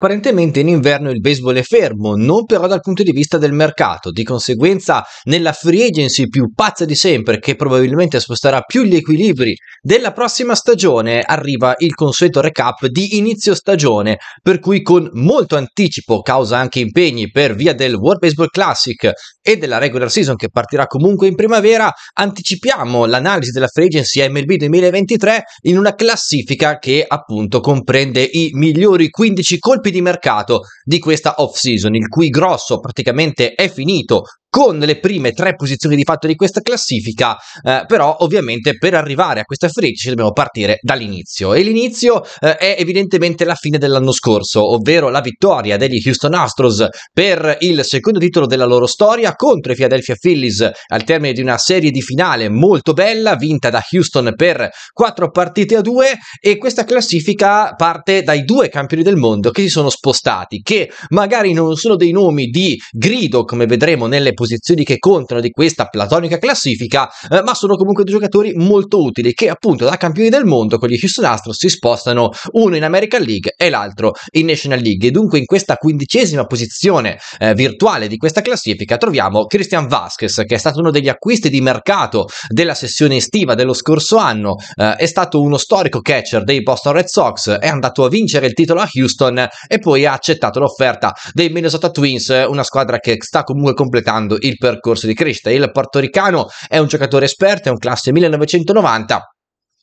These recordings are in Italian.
Apparentemente in inverno il baseball è fermo, non però dal punto di vista del mercato, di conseguenza nella free agency più pazza di sempre che probabilmente sposterà più gli equilibri della prossima stagione arriva il consueto recap di inizio stagione, per cui con molto anticipo, causa anche impegni per via del World Baseball Classic e della regular season che partirà comunque in primavera, anticipiamo l'analisi della free agency MLB 2023 in una classifica che appunto comprende i migliori 15 colpi colpi di mercato di questa off-season, il cui grosso praticamente è finito con le prime tre posizioni di fatto di questa classifica, eh, però ovviamente per arrivare a questa free ci dobbiamo partire dall'inizio e l'inizio eh, è evidentemente la fine dell'anno scorso, ovvero la vittoria degli Houston Astros per il secondo titolo della loro storia contro i Philadelphia Phillies al termine di una serie di finale molto bella vinta da Houston per quattro partite a due e questa classifica parte dai due campioni del mondo che si sono spostati, che magari non sono dei nomi di grido come vedremo nelle posizioni che contano di questa platonica classifica, eh, ma sono comunque due giocatori molto utili che appunto da campioni del mondo con gli Houston Astros si spostano uno in American League e l'altro in National League. E dunque in questa quindicesima posizione eh, virtuale di questa classifica troviamo Christian Vasquez, che è stato uno degli acquisti di mercato della sessione estiva dello scorso anno, eh, è stato uno storico catcher dei Boston Red Sox, è andato a vincere il titolo a Houston e poi ha accettato l'offerta dei Minnesota Twins, una squadra che sta comunque completando continuando il percorso di crescita. Il portoricano è un giocatore esperto, è un classe 1990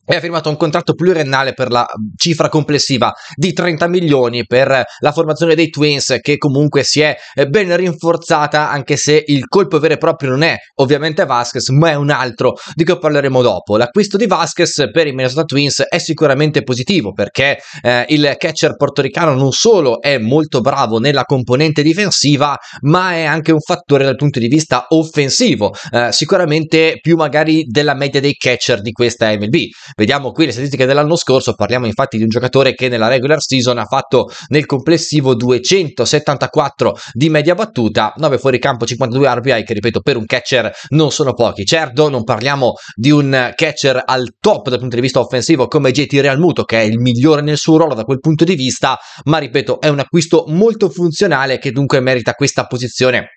e ha firmato un contratto pluriennale per la cifra complessiva di 30 milioni per la formazione dei Twins che comunque si è eh, ben rinforzata anche se il colpo vero e proprio non è ovviamente Vasquez ma è un altro di cui parleremo dopo. L'acquisto di Vasquez per i Minnesota Twins è sicuramente positivo perché eh, il catcher portoricano non solo è molto bravo nella componente difensiva ma è anche un fattore dal punto di vista offensivo, eh, sicuramente più magari della media dei catcher di questa MLB Vediamo qui le statistiche dell'anno scorso, parliamo infatti di un giocatore che nella regular season ha fatto nel complessivo 274 di media battuta, 9 fuori campo, 52 RBI che ripeto per un catcher non sono pochi. Certo non parliamo di un catcher al top dal punto di vista offensivo come JT Realmuto che è il migliore nel suo ruolo da quel punto di vista, ma ripeto è un acquisto molto funzionale che dunque merita questa posizione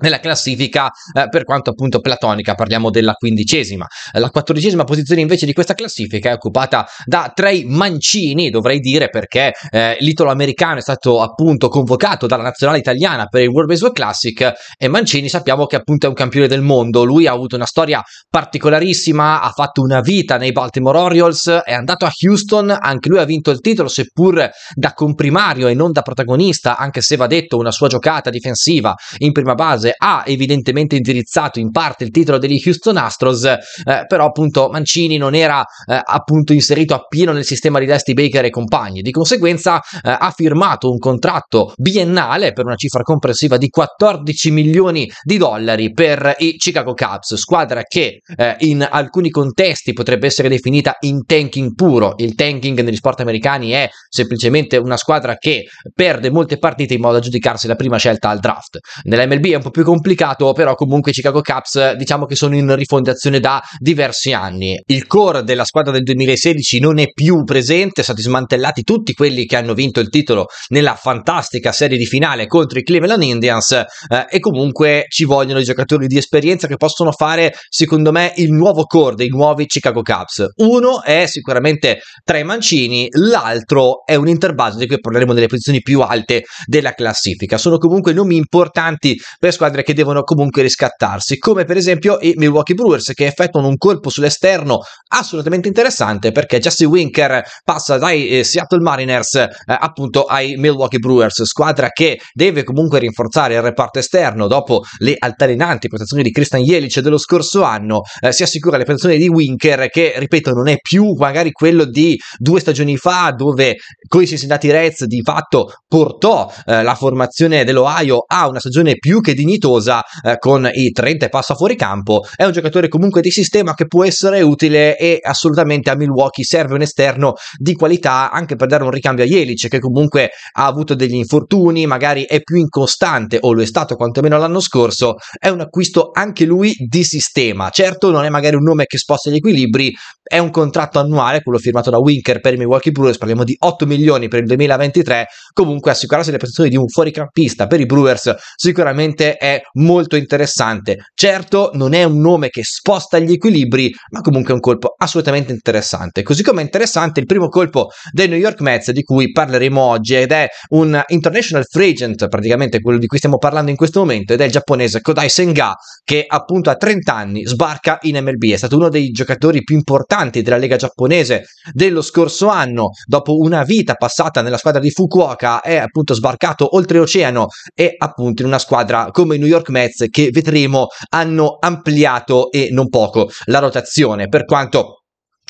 nella classifica eh, per quanto appunto platonica, parliamo della quindicesima. La quattordicesima posizione invece di questa classifica è occupata da Trey Mancini, dovrei dire perché eh, l'italo-americano è stato appunto convocato dalla nazionale italiana per il World Baseball Classic e Mancini sappiamo che appunto è un campione del mondo, lui ha avuto una storia particolarissima, ha fatto una vita nei Baltimore Orioles, è andato a Houston, anche lui ha vinto il titolo seppur da comprimario e non da protagonista, anche se va detto una sua giocata difensiva in prima base fase ha evidentemente indirizzato in parte il titolo degli Houston Astros, eh, però appunto Mancini non era eh, appunto inserito appieno nel sistema di Dusty Baker e compagni, di conseguenza eh, ha firmato un contratto biennale per una cifra complessiva di 14 milioni di dollari per i Chicago Cubs, squadra che eh, in alcuni contesti potrebbe essere definita in tanking puro, il tanking negli sport americani è semplicemente una squadra che perde molte partite in modo da giudicarsi la prima scelta al draft. Nell'MLB è un po' più complicato, però comunque i Chicago Cubs diciamo che sono in rifondazione da diversi anni. Il core della squadra del 2016 non è più presente, sono stati smantellati tutti quelli che hanno vinto il titolo nella fantastica serie di finale contro i Cleveland Indians eh, e comunque ci vogliono i giocatori di esperienza che possono fare, secondo me, il nuovo core dei nuovi Chicago Cubs. Uno è sicuramente tra i Mancini, l'altro è un interbase di cui parleremo delle posizioni più alte della classifica. Sono comunque nomi importanti per squadre squadre che devono comunque riscattarsi, come per esempio i Milwaukee Brewers che effettuano un colpo sull'esterno assolutamente interessante perché Jesse Winker passa dai eh, Seattle Mariners eh, appunto ai Milwaukee Brewers, squadra che deve comunque rinforzare il reparto esterno dopo le altalenanti prestazioni di Christian Jelic dello scorso anno, eh, si assicura le prestazioni di Winker che ripeto non è più magari quello di due stagioni fa dove con i Cincinnati Reds di fatto portò eh, la formazione dell'Ohio a una stagione più che dignitosa dignitosa eh, con i 30 e passa fuori campo, è un giocatore comunque di sistema che può essere utile e assolutamente a Milwaukee serve un esterno di qualità anche per dare un ricambio a Jelice che comunque ha avuto degli infortuni, magari è più incostante o lo è stato quantomeno l'anno scorso, è un acquisto anche lui di sistema. Certo non è magari un nome che sposta gli equilibri, è un contratto annuale, quello firmato da Winker per i Milwaukee Brewers, parliamo di 8 milioni per il 2023, comunque assicurarsi le prestazioni di un fuoricampista per i Brewers sicuramente è molto interessante. Certo, non è un nome che sposta gli equilibri, ma comunque è un colpo assolutamente interessante. Così come è interessante il primo colpo dei New York Mets di cui parleremo oggi ed è un international free agent, praticamente quello di cui stiamo parlando in questo momento, ed è il giapponese Kodai Senga che appunto a 30 anni sbarca in MLB. È stato uno dei giocatori più importanti della Lega giapponese dello scorso anno, dopo una vita passata nella squadra di Fukuoka, è appunto sbarcato oltreoceano e appunto in una squadra come come i New York Mets che vedremo hanno ampliato e non poco la rotazione per quanto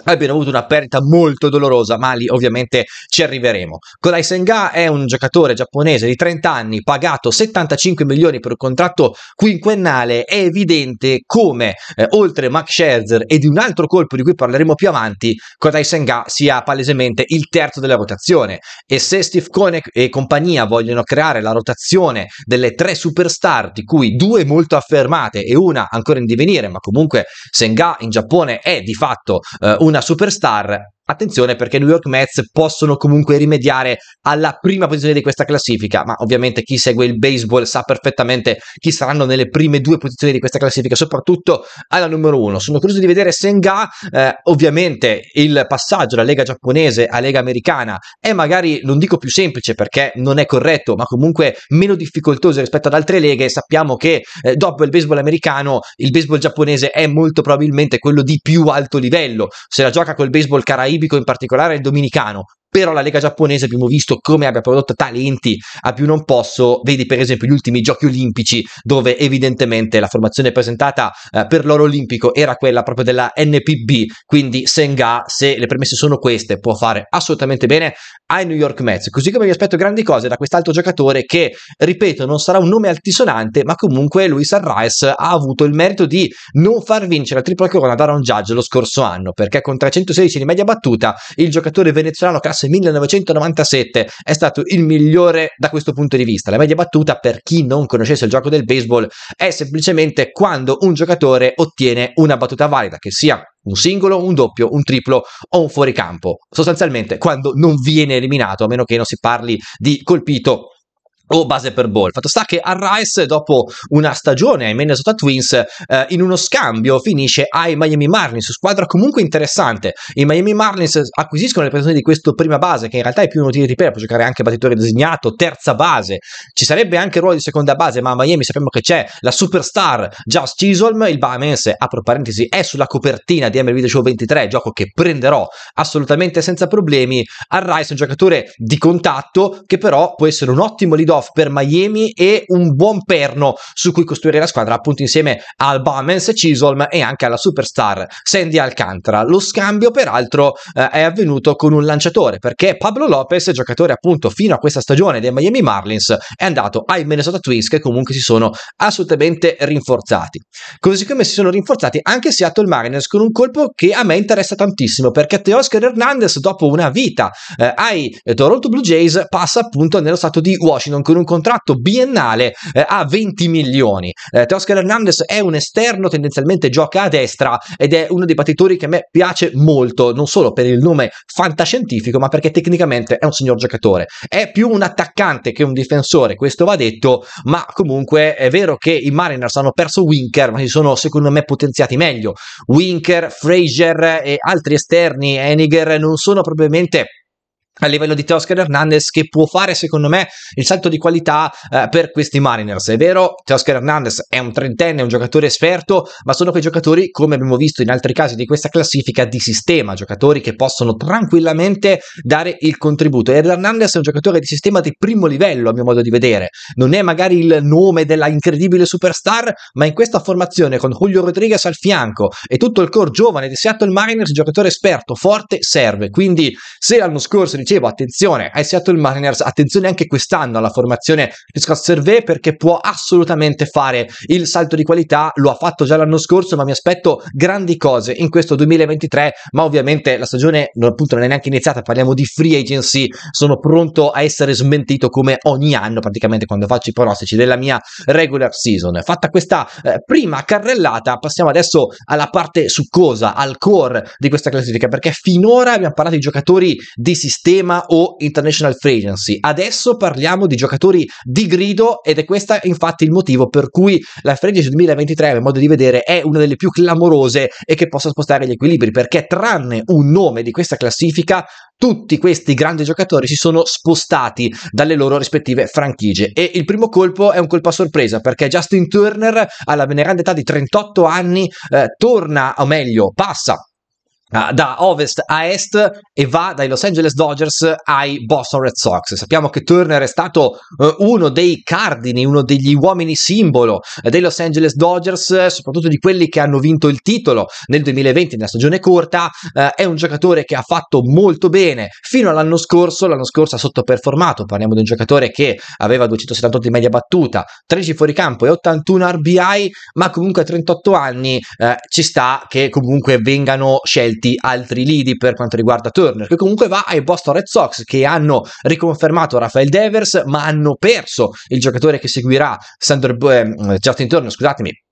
abbiano avuto una perdita molto dolorosa, ma lì ovviamente ci arriveremo. Kodai Senga è un giocatore giapponese di 30 anni, pagato 75 milioni per un contratto quinquennale, è evidente come eh, oltre Max Scherzer e di un altro colpo di cui parleremo più avanti, Kodai Senga sia palesemente il terzo della rotazione e se Steve Koenig e compagnia vogliono creare la rotazione delle tre superstar, di cui due molto affermate e una ancora in divenire, ma comunque Senga in Giappone è di fatto eh, una superstar Attenzione perché i New York Mets possono comunque rimediare alla prima posizione di questa classifica, ma ovviamente chi segue il baseball sa perfettamente chi saranno nelle prime due posizioni di questa classifica, soprattutto alla numero uno. Sono curioso di vedere Senga, eh, ovviamente il passaggio dalla Lega giapponese a Lega americana è magari, non dico più semplice perché non è corretto, ma comunque meno difficoltoso rispetto ad altre leghe. Sappiamo che eh, dopo il baseball americano, il baseball giapponese è molto probabilmente quello di più alto livello. Se la gioca col baseball caraibico caraibico, in particolare il dominicano, però la Lega giapponese abbiamo visto come abbia prodotto talenti a più non posso, vedi per esempio gli ultimi giochi olimpici dove evidentemente la formazione presentata eh, per l'oro olimpico era quella proprio della NPB, quindi Senga se le premesse sono queste può fare assolutamente bene ai New York Mets, così come mi aspetto grandi cose da quest'altro giocatore che, ripeto, non sarà un nome altisonante, ma comunque Luis Arraes ha avuto il merito di non far vincere la triple corona da Aaron Judge lo scorso anno, perché con 316 di media battuta il giocatore venezuelano classe 1997 è stato il migliore da questo punto di vista. La media battuta, per chi non conoscesse il gioco del baseball, è semplicemente quando un giocatore ottiene una battuta valida, che sia un singolo, un doppio, un triplo o un fuoricampo. Sostanzialmente quando non viene eliminato, a meno che non si parli di colpito o base per ball. Fatto sta che a Rice dopo una stagione ai Minnesota Twins eh, in uno scambio finisce ai Miami Marlins, squadra comunque interessante. I Miami Marlins acquisiscono le persone di questa prima base che in realtà è più un utile repair, può giocare anche battitore designato, terza base. Ci sarebbe anche il ruolo di seconda base, ma a Miami sappiamo che c'è la superstar Josh Chisholm, il Bahamense, apro parentesi, è sulla copertina di MLB The Show 23, gioco che prenderò assolutamente senza problemi. A è un giocatore di contatto che però può essere un ottimo leader playoff per Miami e un buon perno su cui costruire la squadra appunto insieme al Bamens Cisolm e anche alla superstar Sandy Alcantara. Lo scambio peraltro eh, è avvenuto con un lanciatore perché Pablo Lopez, giocatore appunto fino a questa stagione dei Miami Marlins, è andato ai Minnesota Twins che comunque si sono assolutamente rinforzati. Così come si sono rinforzati anche Seattle Mariners con un colpo che a me interessa tantissimo perché Teoscar Hernandez dopo una vita eh, ai Toronto Blue Jays passa appunto nello stato di Washington con un contratto biennale eh, a 20 milioni. Eh, Teoscar Hernandez è un esterno, tendenzialmente gioca a destra ed è uno dei battitori che a me piace molto, non solo per il nome fantascientifico, ma perché tecnicamente è un signor giocatore. È più un attaccante che un difensore, questo va detto, ma comunque è vero che i Mariners hanno perso Winker, ma si sono secondo me potenziati meglio. Winker, Frazier e altri esterni, Eniger, non sono probabilmente a livello di Teoscar Hernandez che può fare secondo me il salto di qualità eh, per questi Mariners è vero Teoscar Hernandez è un trentenne è un giocatore esperto ma sono quei giocatori come abbiamo visto in altri casi di questa classifica di sistema giocatori che possono tranquillamente dare il contributo e Hernandez è un giocatore di sistema di primo livello a mio modo di vedere non è magari il nome della incredibile superstar ma in questa formazione con Julio Rodriguez al fianco e tutto il core giovane di Seattle Mariners giocatore esperto forte serve quindi se l'anno scorso dicevo, attenzione ai Seattle Mariners, attenzione anche quest'anno alla formazione di Scott Servet perché può assolutamente fare il salto di qualità, lo ha fatto già l'anno scorso, ma mi aspetto grandi cose in questo 2023, ma ovviamente la stagione appunto non è neanche iniziata, parliamo di free agency, sono pronto a essere smentito come ogni anno praticamente quando faccio i pronostici della mia regular season. Fatta questa eh, prima carrellata, passiamo adesso alla parte succosa, al core di questa classifica, perché finora abbiamo parlato di giocatori di sistema tema o international free agency. Adesso parliamo di giocatori di grido ed è questo infatti il motivo per cui la free agency 2023, a mio modo di vedere, è una delle più clamorose e che possa spostare gli equilibri perché tranne un nome di questa classifica tutti questi grandi giocatori si sono spostati dalle loro rispettive franchigie e il primo colpo è un colpo a sorpresa perché Justin Turner alla veneranda età di 38 anni eh, torna o meglio passa Ah, da ovest a est e va dai Los Angeles Dodgers ai Boston Red Sox. Sappiamo che Turner è stato eh, uno dei cardini, uno degli uomini simbolo eh, dei Los Angeles Dodgers, eh, soprattutto di quelli che hanno vinto il titolo nel 2020 nella stagione corta. è un giocatore che ha fatto molto bene fino all'anno scorso, l'anno scorso ha sottoperformato, parliamo di un giocatore che aveva 278 di media battuta, 13 fuori campo e 81 RBI, ma comunque a 38 anni eh, ci sta che comunque vengano scelti tutti altri lidi per quanto riguarda Turner, che comunque va ai Boston Red Sox che hanno riconfermato Rafael Devers, ma hanno perso il giocatore che seguirà Sandro, eh, Justin Turner, scusatemi,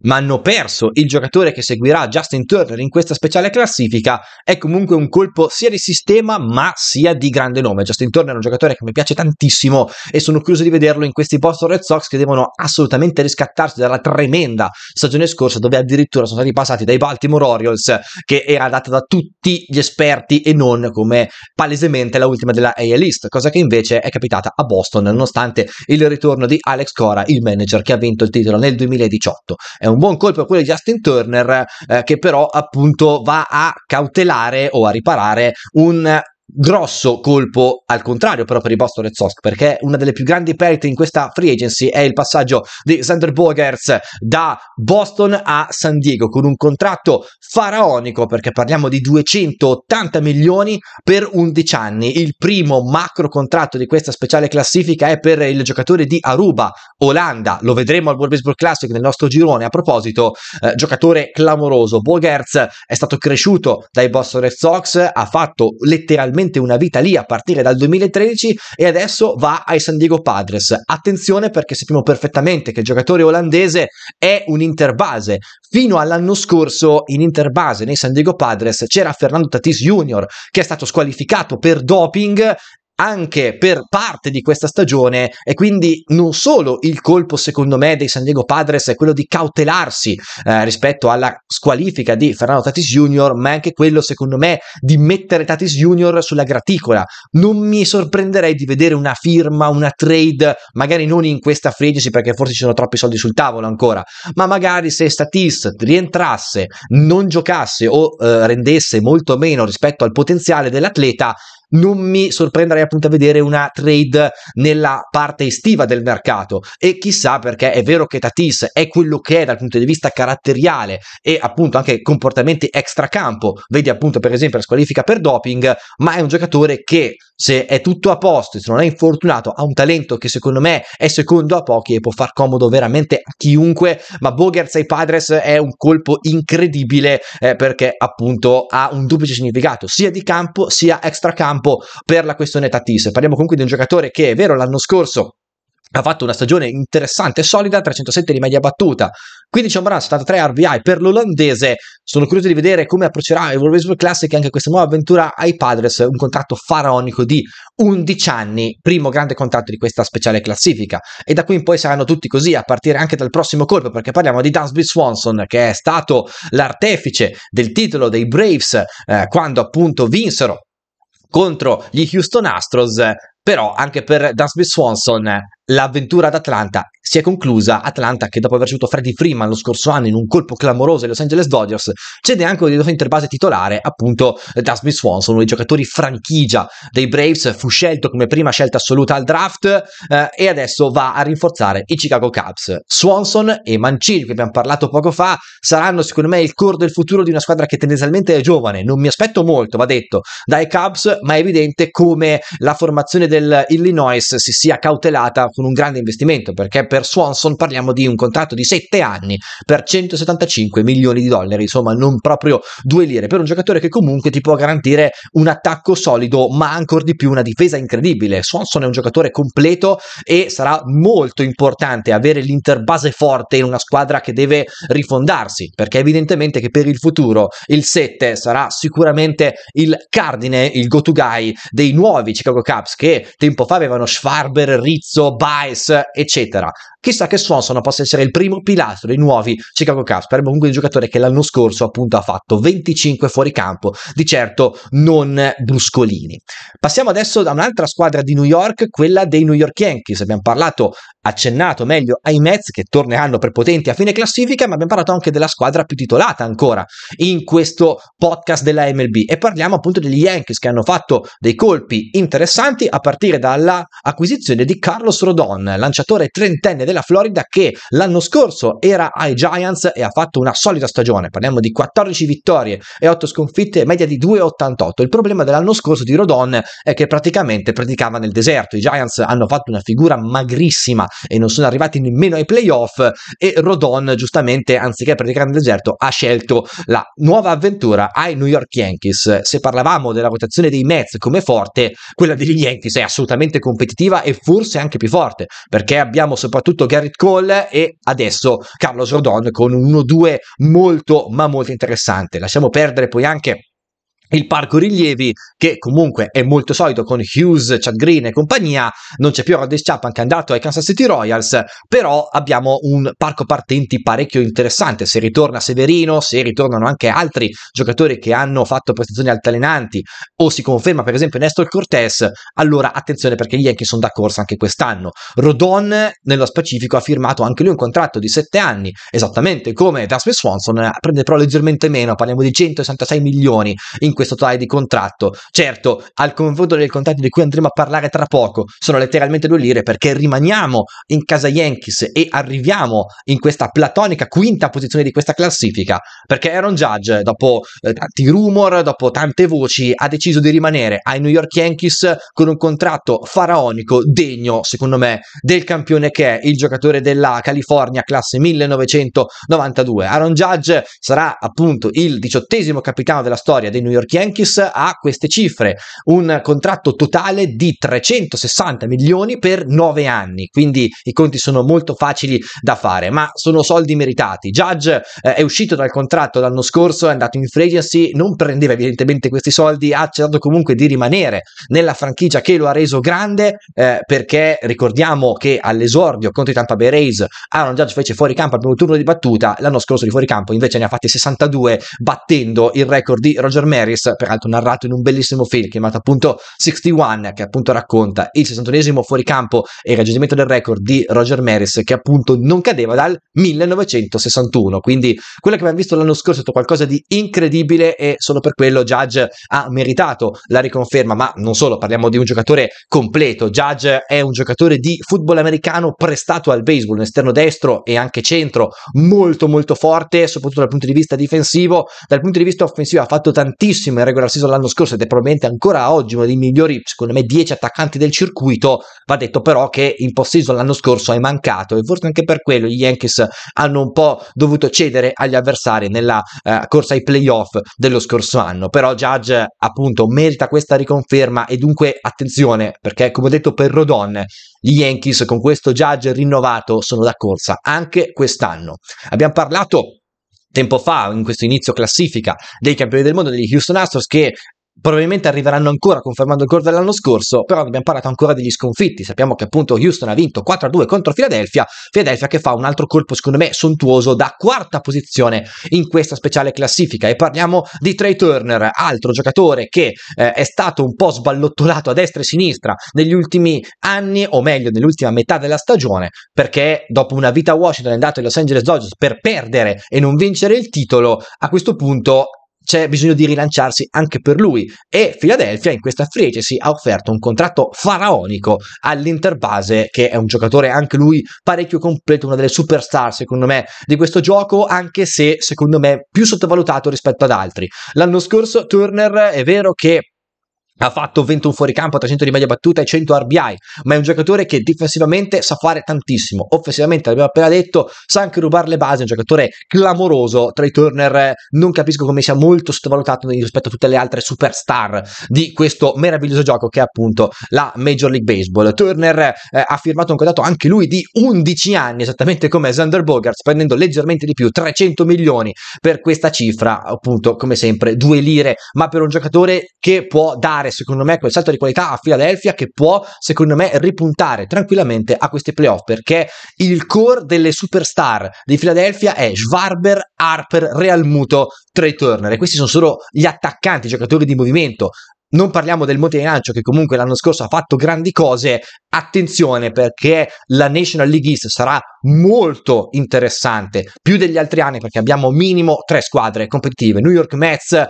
ma hanno perso il giocatore che seguirà Justin Turner in questa speciale classifica, è comunque un colpo sia di sistema ma sia di grande nome. Justin Turner è un giocatore che mi piace tantissimo e sono curioso di vederlo in questi Boston Red Sox che devono assolutamente riscattarsi dalla tremenda stagione scorsa dove addirittura sono stati passati dai Baltimore Orioles che era data da tutti gli esperti e non come palesemente la ultima della AL East, cosa che invece è capitata a Boston nonostante il ritorno di Alex Cora, il manager che ha vinto il titolo nel 2018. È un buon colpo quello di Justin Turner eh, che però appunto va a cautelare o a riparare un Grosso colpo al contrario però per i Boston Red Sox perché una delle più grandi perdite in questa free agency è il passaggio di Sander Bogerts da Boston a San Diego con un contratto faraonico perché parliamo di 280 milioni per 11 anni. Il primo macro contratto di questa speciale classifica è per il giocatore di Aruba, Olanda. Lo vedremo al World Baseball Classic nel nostro girone. A proposito, eh, giocatore clamoroso. Bogerts è stato cresciuto dai Boston Red Sox, ha fatto letteralmente sostanzialmente una vita lì a partire dal 2013 e adesso va ai San Diego Padres. Attenzione perché sappiamo perfettamente che il giocatore olandese è un interbase. Fino all'anno scorso in interbase nei San Diego Padres c'era Fernando Tatis Jr. che è stato squalificato per doping anche per parte di questa stagione e quindi non solo il colpo secondo me dei San Diego Padres è quello di cautelarsi eh, rispetto alla squalifica di Fernando Tatis Jr. ma è anche quello secondo me di mettere Tatis Jr. sulla graticola non mi sorprenderei di vedere una firma una trade magari non in questa free perché forse ci sono troppi soldi sul tavolo ancora ma magari se Statis rientrasse non giocasse o eh, rendesse molto meno rispetto al potenziale dell'atleta non mi sorprenderei appunto a vedere una trade nella parte estiva del mercato e chissà perché è vero che Tatis è quello che è dal punto di vista caratteriale e appunto anche comportamenti extracampo, vedi appunto per esempio la squalifica per doping, ma è un giocatore che se è tutto a posto, se non è infortunato, ha un talento che secondo me è secondo a pochi e può far comodo veramente a chiunque, ma Bogerts ai Padres è un colpo incredibile eh, perché appunto ha un duplice significato, sia di campo sia extracampo campo per la questione Tatis. Parliamo comunque di un giocatore che è vero l'anno scorso ha fatto una stagione interessante e solida, 307 di media battuta, 15 home run, 73 RBI per l'olandese. Sono curioso di vedere come approccerà il World Baseball Classic anche questa nuova avventura ai Padres, un contratto faraonico di 11 anni, primo grande contratto di questa speciale classifica. E da qui in poi saranno tutti così, a partire anche dal prossimo colpo, perché parliamo di Dansby Swanson, che è stato l'artefice del titolo dei Braves eh, quando appunto vinsero contro gli Houston Astros, eh, però anche per Dansby Swanson eh, L'avventura ad Atlanta si è conclusa. Atlanta, che dopo aver ceduto Freddy Freeman lo scorso anno in un colpo clamoroso ai Los Angeles Dodgers, cede anche un difensore base titolare, appunto Dustin Swanson, uno dei giocatori franchigia dei Braves. Fu scelto come prima scelta assoluta al draft eh, e adesso va a rinforzare i Chicago Cubs. Swanson e Mancini, che abbiamo parlato poco fa, saranno secondo me il core del futuro di una squadra che tendenzialmente è giovane. Non mi aspetto molto, va detto, dai Cubs, ma è evidente come la formazione dell'Illinois si sia cautelata con un grande investimento, perché per Swanson parliamo di un contratto di 7 anni per 175 milioni di dollari, insomma non proprio due lire, per un giocatore che comunque ti può garantire un attacco solido, ma ancora di più una difesa incredibile. Swanson è un giocatore completo e sarà molto importante avere l'interbase forte in una squadra che deve rifondarsi, perché evidentemente che per il futuro il 7 sarà sicuramente il cardine, il go-to guy dei nuovi Chicago Cubs che tempo fa avevano Schwarber, Rizzo, Baez, eccetera. Chissà che Swanson possa essere il primo pilastro dei nuovi Chicago Cubs, per comunque il giocatore che l'anno scorso appunto ha fatto 25 fuori campo, di certo non bruscolini. Passiamo adesso da un'altra squadra di New York, quella dei New York Yankees. Abbiamo parlato accennato meglio ai Mets che torneranno prepotenti a fine classifica, ma abbiamo parlato anche della squadra più titolata ancora in questo podcast della MLB e parliamo appunto degli Yankees che hanno fatto dei colpi interessanti a partire dalla acquisizione di Carlos Rodon, lanciatore trentenne della Florida che l'anno scorso era ai Giants e ha fatto una solida stagione, parliamo di 14 vittorie e 8 sconfitte, media di 2,88. Il problema dell'anno scorso di Rodon è che praticamente praticava nel deserto, i Giants hanno fatto una figura magrissima e non sono arrivati nemmeno ai playoff e Rodon giustamente anziché praticare il deserto ha scelto la nuova avventura ai New York Yankees. Se parlavamo della rotazione dei Mets come forte, quella degli Yankees è assolutamente competitiva e forse anche più forte perché abbiamo soprattutto Garrett Cole e adesso Carlos Rodon con un 1-2 molto ma molto interessante. Lasciamo perdere poi anche il parco rilievi che comunque è molto solito con Hughes, Chad Green e compagnia non c'è più Rodney Chapman che è andato ai Kansas City Royals però abbiamo un parco partenti parecchio interessante se ritorna Severino se ritornano anche altri giocatori che hanno fatto prestazioni altalenanti o si conferma per esempio Nestor Cortez allora attenzione perché gli Yankees sono da corsa anche quest'anno Rodon nello specifico ha firmato anche lui un contratto di 7 anni esattamente come Dasby Swanson eh, prende però leggermente meno parliamo di 166 milioni in questo totale di contratto. Certo, al confronto del contratto di cui andremo a parlare tra poco, sono letteralmente due lire perché rimaniamo in casa Yankees e arriviamo in questa platonica quinta posizione di questa classifica, perché Aaron Judge, dopo eh, tanti rumor, dopo tante voci, ha deciso di rimanere ai New York Yankees con un contratto faraonico degno, secondo me, del campione che è il giocatore della California classe 1992. Aaron Judge sarà appunto il diciottesimo capitano della storia dei New York Yankees ha queste cifre, un contratto totale di 360 milioni per 9 anni, quindi i conti sono molto facili da fare, ma sono soldi meritati. Judge eh, è uscito dal contratto l'anno scorso, è andato in free agency, non prendeva evidentemente questi soldi, ha accettato comunque di rimanere nella franchigia che lo ha reso grande, eh, perché ricordiamo che all'esordio contro i Tampa Bay Rays Aaron Judge fece fuori campo al primo turno di battuta, l'anno scorso di fuori campo invece ne ha fatti 62 battendo il record di Roger Maris Chris, peraltro narrato in un bellissimo film chiamato appunto 61, che appunto racconta il 61esimo fuoricampo e il raggiungimento del record di Roger Maris, che appunto non cadeva dal 1961. Quindi quello che abbiamo visto l'anno scorso è stato qualcosa di incredibile e solo per quello Judge ha meritato la riconferma, ma non solo, parliamo di un giocatore completo. Judge è un giocatore di football americano prestato al baseball, un esterno destro e anche centro, molto molto forte, soprattutto dal punto di vista difensivo, dal punto di vista offensivo ha fatto tantissimo in regular season l'anno scorso ed è probabilmente ancora oggi uno dei migliori, secondo me, 10 attaccanti del circuito. Va detto però che in post season l'anno scorso è mancato e forse anche per quello gli Yankees hanno un po' dovuto cedere agli avversari nella eh, corsa ai playoff dello scorso anno. Però Judge appunto merita questa riconferma e dunque attenzione perché come ho detto per Rodon gli Yankees con questo Judge rinnovato sono da corsa anche quest'anno. Abbiamo parlato tempo fa, in questo inizio classifica dei campioni del mondo degli Houston Astros, che probabilmente arriveranno ancora confermando il gol dell'anno scorso, però abbiamo parlato ancora degli sconfitti, sappiamo che appunto Houston ha vinto 4-2 contro Philadelphia, Philadelphia che fa un altro colpo secondo me sontuoso da quarta posizione in questa speciale classifica e parliamo di Trey Turner, altro giocatore che eh, è stato un po' sballottolato a destra e a sinistra negli ultimi anni, o meglio nell'ultima metà della stagione, perché dopo una vita a Washington è andato ai Los Angeles Dodgers per perdere e non vincere il titolo, a questo punto c'è bisogno di rilanciarsi anche per lui e Philadelphia in questa free agency ha offerto un contratto faraonico all'Interbase che è un giocatore anche lui parecchio completo, una delle superstar secondo me di questo gioco anche se secondo me più sottovalutato rispetto ad altri. L'anno scorso Turner è vero che ha fatto 21 fuoricampo, 300 di media battuta e 100 RBI, ma è un giocatore che difensivamente sa fare tantissimo, offensivamente l'abbiamo appena detto, sa anche rubare le basi, è un giocatore clamoroso, tra i Turner non capisco come sia molto sottovalutato rispetto a tutte le altre superstar di questo meraviglioso gioco che è appunto la Major League Baseball. Turner eh, ha firmato un contratto anche lui di 11 anni, esattamente come Xander Bogart, spendendo leggermente di più, 300 milioni per questa cifra, appunto come sempre due lire, ma per un giocatore che può dare dare secondo me quel salto di qualità a Philadelphia che può secondo me ripuntare tranquillamente a questi playoff perché il core delle superstar di Philadelphia è Schwarber, Harper, Real Muto, Trey Turner e questi sono solo gli attaccanti, i giocatori di movimento. Non parliamo del Monte Lancio che comunque l'anno scorso ha fatto grandi cose. Attenzione perché la National League East sarà molto interessante, più degli altri anni perché abbiamo minimo tre squadre competitive. New York Mets,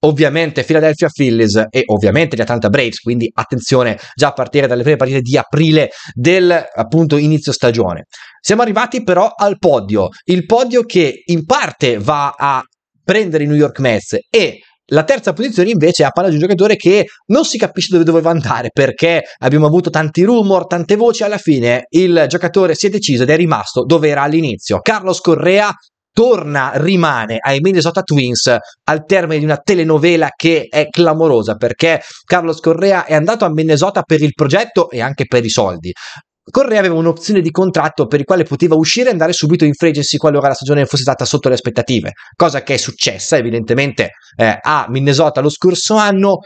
Ovviamente Philadelphia Phillies e ovviamente gli Atlanta Braves, quindi attenzione già a partire dalle prime partite di aprile del appunto inizio stagione. Siamo arrivati però al podio, il podio che in parte va a prendere i New York Mets e la terza posizione invece è a palla di un giocatore che non si capisce dove doveva andare perché abbiamo avuto tanti rumor, tante voci. Alla fine il giocatore si è deciso ed è rimasto dove era all'inizio. Carlos Correa torna, rimane ai Minnesota Twins al termine di una telenovela che è clamorosa perché Carlos Correa è andato a Minnesota per il progetto e anche per i soldi. Correa aveva un'opzione di contratto per il quale poteva uscire e andare subito in free qualora la stagione fosse stata sotto le aspettative, cosa che è successa evidentemente eh, a Minnesota lo scorso anno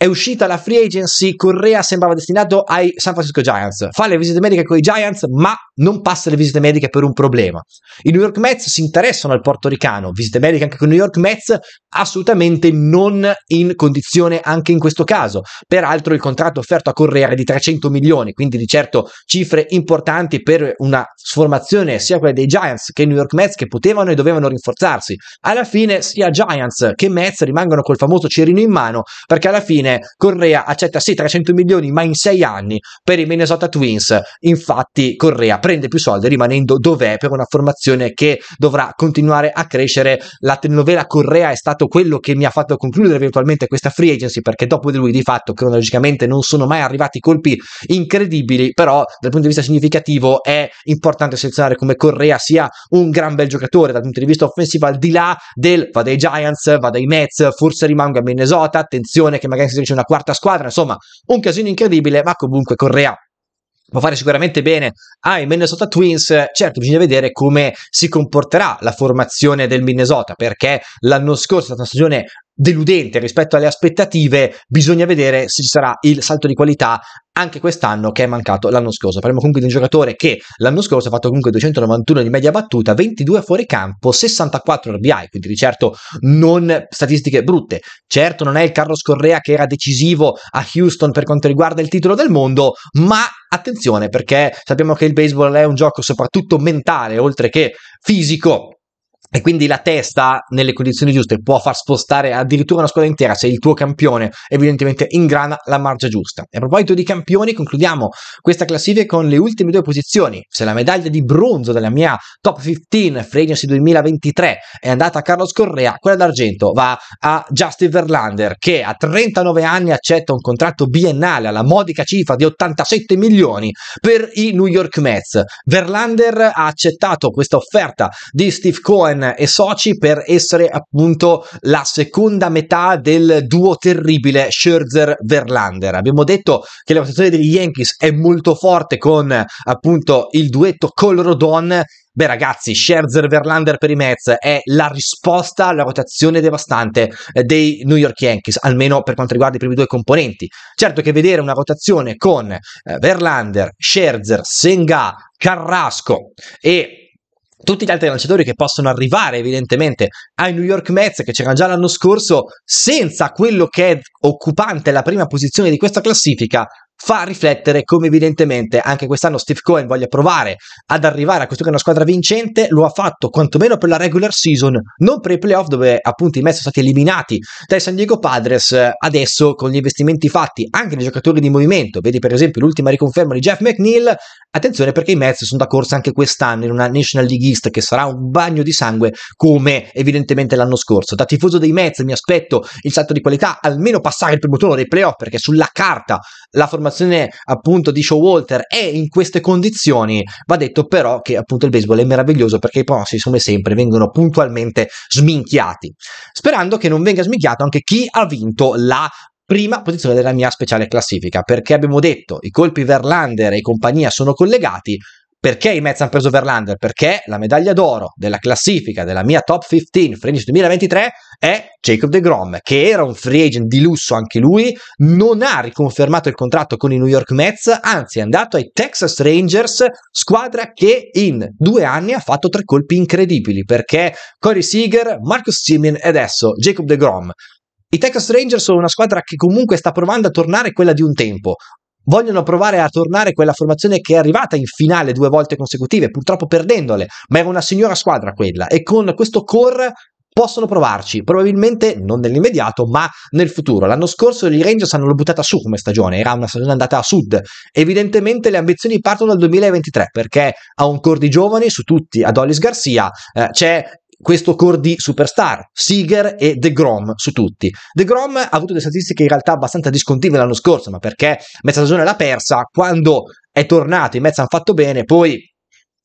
è uscita la free agency, Correa sembrava destinato ai San Francisco Giants. Fa le visite mediche con i Giants, ma non passa le visite mediche per un problema. I New York Mets si interessano al portoricano, visite mediche anche con i New York Mets, assolutamente non in condizione anche in questo caso. Peraltro il contratto offerto a Correa era di 300 milioni, quindi di certo cifre importanti per una sformazione sia quella dei Giants che New York Mets che potevano e dovevano rinforzarsi. Alla fine sia Giants che Mets rimangono col famoso cerino in mano, perché alla fine fine Correa accetta sì 300 milioni ma in 6 anni per i Minnesota Twins infatti Correa prende più soldi rimanendo dov'è per una formazione che dovrà continuare a crescere la telenovela Correa è stato quello che mi ha fatto concludere eventualmente questa free agency perché dopo di lui di fatto cronologicamente non sono mai arrivati colpi incredibili però dal punto di vista significativo è importante selezionare come Correa sia un gran bel giocatore dal punto di vista offensivo al di là del va dai Giants va dai Mets forse rimanga a Minnesota attenzione che magari si costituisce una quarta squadra, insomma un casino incredibile, ma comunque Correa può fare sicuramente bene ai ah, Minnesota Twins, certo bisogna vedere come si comporterà la formazione del Minnesota perché l'anno scorso è stata una stagione deludente rispetto alle aspettative, bisogna vedere se ci sarà il salto di qualità anche quest'anno che è mancato l'anno scorso. Parliamo comunque di un giocatore che l'anno scorso ha fatto comunque 291 di media battuta, 22 fuori campo, 64 RBI, quindi di certo non statistiche brutte. Certo non è il Carlos Correa che era decisivo a Houston per quanto riguarda il titolo del mondo, ma attenzione perché sappiamo che il baseball è un gioco soprattutto mentale oltre che fisico e quindi la testa, nelle condizioni giuste, può far spostare addirittura una squadra intera se il tuo campione evidentemente ingrana la marcia giusta. E a proposito di campioni, concludiamo questa classifica con le ultime due posizioni. Se la medaglia di bronzo della mia top 15 Fregnasi 2023 è andata a Carlos Correa, quella d'argento va a Justin Verlander, che a 39 anni accetta un contratto biennale alla modica cifra di 87 milioni per i New York Mets. Verlander ha accettato questa offerta di Steve Cohen Cohen e soci per essere appunto la seconda metà del duo terribile Scherzer-Verlander. Abbiamo detto che la votazione degli Yankees è molto forte con appunto il duetto Colrodon Beh ragazzi, Scherzer Verlander per i Mets è la risposta alla rotazione devastante dei New York Yankees, almeno per quanto riguarda i primi due componenti. Certo che vedere una rotazione con eh, Verlander, Scherzer, Senga, Carrasco e tutti gli altri lanciatori che possono arrivare evidentemente ai New York Mets che c'erano già l'anno scorso senza quello che è occupante la prima posizione di questa classifica fa riflettere come evidentemente anche quest'anno Steve Cohen voglia provare ad arrivare a questo che è una squadra vincente, lo ha fatto quantomeno per la regular season, non per i playoff dove appunto i Mets sono stati eliminati dai San Diego Padres, adesso con gli investimenti fatti anche nei giocatori di movimento, vedi per esempio l'ultima riconferma di Jeff McNeil, attenzione perché i Mets sono da corsa anche quest'anno in una National League East che sarà un bagno di sangue come evidentemente l'anno scorso. Da tifoso dei Mets mi aspetto il salto di qualità, almeno passare il primo turno dei playoff perché sulla carta la formazione affermazione appunto di Showalter è in queste condizioni, va detto però che appunto il baseball è meraviglioso perché i pronostici come sempre vengono puntualmente sminchiati. Sperando che non venga sminchiato anche chi ha vinto la prima posizione della mia speciale classifica, perché abbiamo detto i colpi Verlander e compagnia sono collegati, perché i Mets hanno preso Verlander? Perché la medaglia d'oro della classifica della mia top 15 Fringe 2023 è Jacob DeGrom, che era un free agent di lusso anche lui, non ha riconfermato il contratto con i New York Mets, anzi è andato ai Texas Rangers, squadra che in due anni ha fatto tre colpi incredibili, perché Corey Seager, Marcus Simeon e adesso Jacob DeGrom. I Texas Rangers sono una squadra che comunque sta provando a tornare quella di un tempo vogliono provare a tornare quella formazione che è arrivata in finale due volte consecutive, purtroppo perdendole, ma era una signora squadra quella e con questo core possono provarci, probabilmente non nell'immediato, ma nel futuro. L'anno scorso i Rangers hanno buttata su come stagione, era una stagione andata a sud. Evidentemente le ambizioni partono dal 2023 perché a un core di giovani, su tutti, ad Ollis Garcia, eh, c'è questo core di superstar, Seager e The Grom su tutti. The Grom ha avuto delle statistiche in realtà abbastanza discontinue l'anno scorso, ma perché mezza stagione l'ha persa, quando è tornato i Mets hanno fatto bene, poi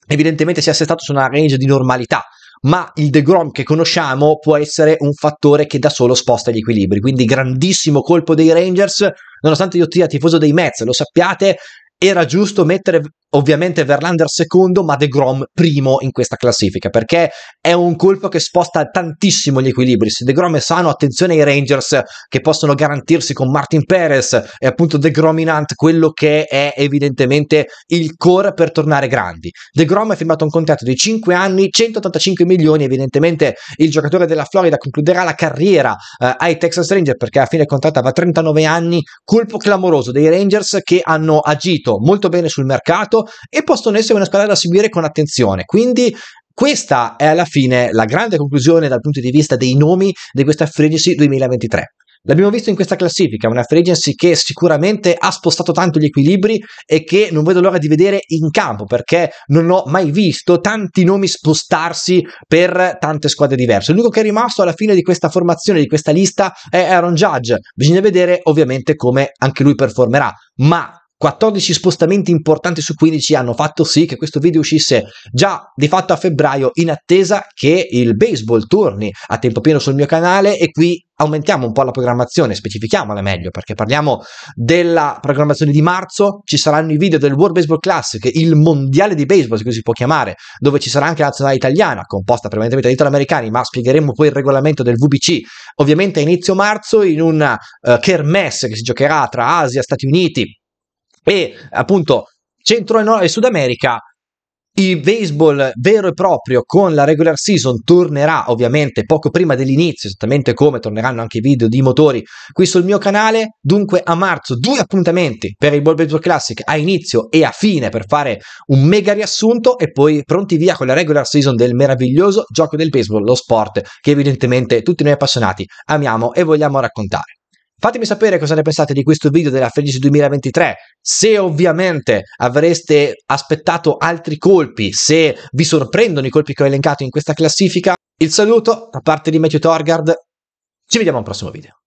evidentemente si è assestato su una range di normalità ma il The Grom che conosciamo può essere un fattore che da solo sposta gli equilibri. Quindi grandissimo colpo dei Rangers, nonostante io sia tifoso dei Mets, lo sappiate, era giusto mettere ovviamente Verlander secondo, ma De Grom primo in questa classifica, perché è un colpo che sposta tantissimo gli equilibri. Se De Grom è sano, attenzione ai Rangers che possono garantirsi con Martin Perez e appunto De Grominant quello che è evidentemente il core per tornare grandi. De Grom ha firmato un contratto di 5 anni, 185 milioni, evidentemente il giocatore della Florida concluderà la carriera eh, ai Texas Rangers perché a fine contratto aveva 39 anni, colpo clamoroso dei Rangers che hanno agito molto bene sul mercato, e possono essere una squadra da seguire con attenzione. Quindi questa è alla fine la grande conclusione dal punto di vista dei nomi di questa Free 2023. L'abbiamo visto in questa classifica, una free agency che sicuramente ha spostato tanto gli equilibri e che non vedo l'ora di vedere in campo perché non ho mai visto tanti nomi spostarsi per tante squadre diverse. L'unico che è rimasto alla fine di questa formazione, di questa lista, è Aaron Judge. Bisogna vedere ovviamente come anche lui performerà, ma 14 spostamenti importanti su 15 hanno fatto sì che questo video uscisse già di fatto a febbraio in attesa che il baseball torni a tempo pieno sul mio canale e qui aumentiamo un po' la programmazione, specifichiamola meglio perché parliamo della programmazione di marzo, ci saranno i video del World Baseball Classic, il mondiale di baseball se così si può chiamare, dove ci sarà anche la nazionale italiana composta prevalentemente da italoamericani ma spiegheremo poi il regolamento del VBC ovviamente a inizio marzo in una uh, eh, kermesse che si giocherà tra Asia e Stati Uniti e appunto Centro e, Nord- e Sud America il baseball vero e proprio con la regular season tornerà ovviamente poco prima dell'inizio, esattamente come torneranno anche i video di motori qui sul mio canale. Dunque a marzo due appuntamenti per il Ball Baseball Classic a inizio e a fine per fare un mega riassunto e poi pronti via con la regular season del meraviglioso gioco del baseball, lo sport che evidentemente tutti noi appassionati amiamo e vogliamo raccontare. Fatemi sapere cosa ne pensate di questo video della Felice 2023, se ovviamente avreste aspettato altri colpi, se vi sorprendono i colpi che ho elencato in questa classifica. Il saluto da parte di Matthew Torgard, ci vediamo al prossimo video.